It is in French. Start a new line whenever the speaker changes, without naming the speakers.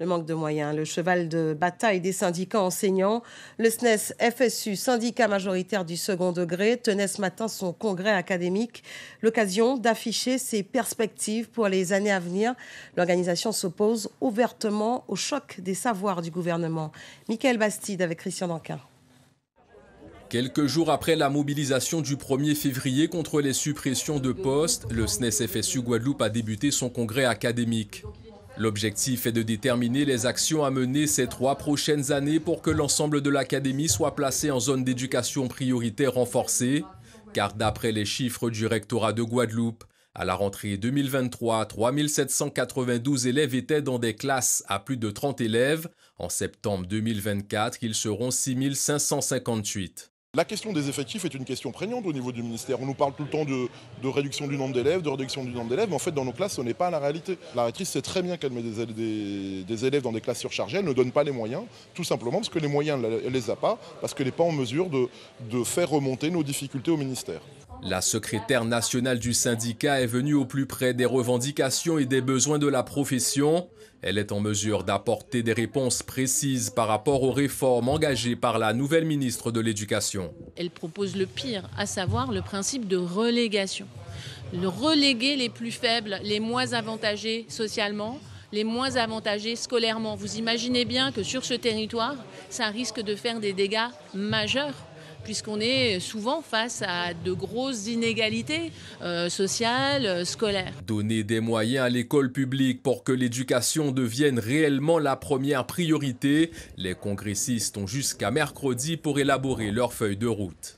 Le manque de moyens, le cheval de bataille des syndicats enseignants, le SNES FSU, syndicat majoritaire du second degré, tenait ce matin son congrès académique, l'occasion d'afficher ses perspectives pour les années à venir. L'organisation s'oppose ouvertement au choc des savoirs du gouvernement. Michael Bastide avec Christian Danquin.
Quelques jours après la mobilisation du 1er février contre les suppressions de postes, le SNES FSU Guadeloupe a débuté son congrès académique. L'objectif est de déterminer les actions à mener ces trois prochaines années pour que l'ensemble de l'académie soit placé en zone d'éducation prioritaire renforcée, car d'après les chiffres du rectorat de Guadeloupe, à la rentrée 2023, 792 élèves étaient dans des classes à plus de 30 élèves. En septembre 2024, ils seront 6558.
La question des effectifs est une question prégnante au niveau du ministère. On nous parle tout le temps de, réduction du nombre d'élèves, de réduction du nombre d'élèves, mais en fait dans nos classes ce n'est pas la réalité. La sait très bien qu'elle met des, élèves dans des classes surchargées, elle ne donne pas les moyens, tout simplement parce que les moyens elle ne les a pas, parce qu'elle n'est pas en mesure de faire remonter nos difficultés au ministère.
La secrétaire nationale du syndicat est venue au plus près des revendications et des besoins de la profession. Elle est en mesure d'apporter des réponses précises par rapport aux réformes engagées par la nouvelle ministre de l'Éducation.
Elle propose le pire, à savoir le principe de relégation. reléguer les plus faibles, les moins avantagés socialement, les moins avantagés scolairement. Vous imaginez bien que sur ce territoire, ça risque de faire des dégâts majeurs puisqu'on est souvent face à de grosses inégalités euh, sociales, euh, scolaires.
Donner des moyens à l'école publique pour que l'éducation devienne réellement la première priorité, les congressistes ont jusqu'à mercredi pour élaborer leur feuille de route.